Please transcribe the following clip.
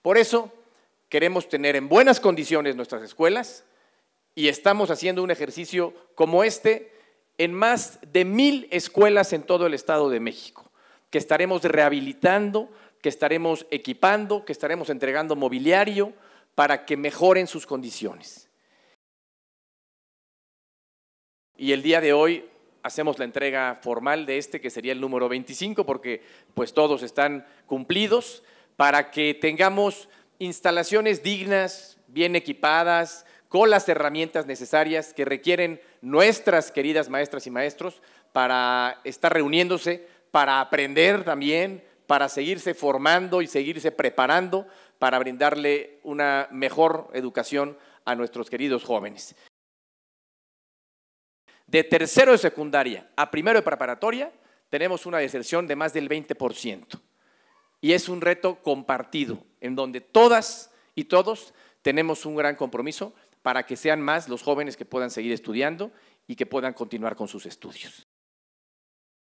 Por eso queremos tener en buenas condiciones nuestras escuelas y estamos haciendo un ejercicio como este en más de mil escuelas en todo el Estado de México, que estaremos rehabilitando, que estaremos equipando, que estaremos entregando mobiliario para que mejoren sus condiciones. Y el día de hoy hacemos la entrega formal de este, que sería el número 25, porque pues todos están cumplidos para que tengamos instalaciones dignas, bien equipadas, con las herramientas necesarias que requieren nuestras queridas maestras y maestros para estar reuniéndose, para aprender también, para seguirse formando y seguirse preparando para brindarle una mejor educación a nuestros queridos jóvenes. De tercero de secundaria a primero de preparatoria tenemos una deserción de más del 20% y es un reto compartido, en donde todas y todos tenemos un gran compromiso para que sean más los jóvenes que puedan seguir estudiando y que puedan continuar con sus estudios.